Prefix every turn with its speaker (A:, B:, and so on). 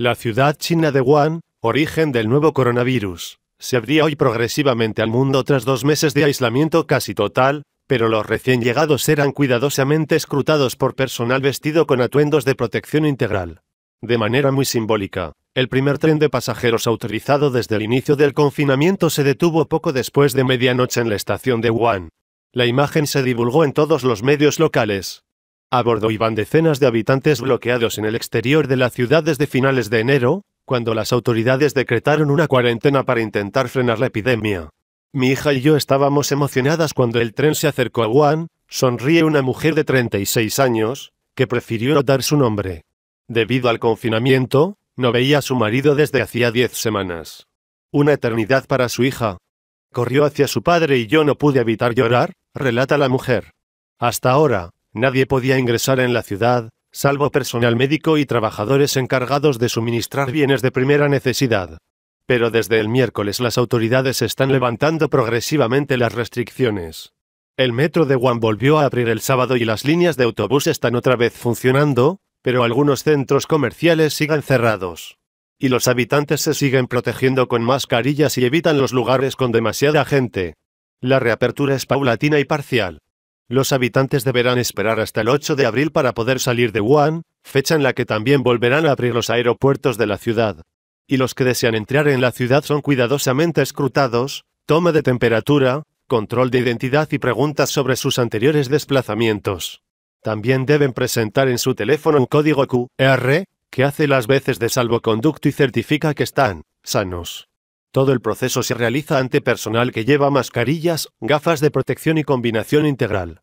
A: La ciudad china de Wuhan, origen del nuevo coronavirus, se abría hoy progresivamente al mundo tras dos meses de aislamiento casi total, pero los recién llegados eran cuidadosamente escrutados por personal vestido con atuendos de protección integral. De manera muy simbólica, el primer tren de pasajeros autorizado desde el inicio del confinamiento se detuvo poco después de medianoche en la estación de Wuhan. La imagen se divulgó en todos los medios locales, a bordo iban decenas de habitantes bloqueados en el exterior de la ciudad desde finales de enero, cuando las autoridades decretaron una cuarentena para intentar frenar la epidemia. Mi hija y yo estábamos emocionadas cuando el tren se acercó a Wuhan, sonríe una mujer de 36 años, que prefirió no dar su nombre. Debido al confinamiento, no veía a su marido desde hacía 10 semanas. Una eternidad para su hija. Corrió hacia su padre y yo no pude evitar llorar, relata la mujer. Hasta ahora, Nadie podía ingresar en la ciudad, salvo personal médico y trabajadores encargados de suministrar bienes de primera necesidad. Pero desde el miércoles las autoridades están levantando progresivamente las restricciones. El metro de Wuhan volvió a abrir el sábado y las líneas de autobús están otra vez funcionando, pero algunos centros comerciales siguen cerrados. Y los habitantes se siguen protegiendo con mascarillas y evitan los lugares con demasiada gente. La reapertura es paulatina y parcial. Los habitantes deberán esperar hasta el 8 de abril para poder salir de Wuhan, fecha en la que también volverán a abrir los aeropuertos de la ciudad. Y los que desean entrar en la ciudad son cuidadosamente escrutados, toma de temperatura, control de identidad y preguntas sobre sus anteriores desplazamientos. También deben presentar en su teléfono un código QR, que hace las veces de salvoconducto y certifica que están sanos. Todo el proceso se realiza ante personal que lleva mascarillas, gafas de protección y combinación integral.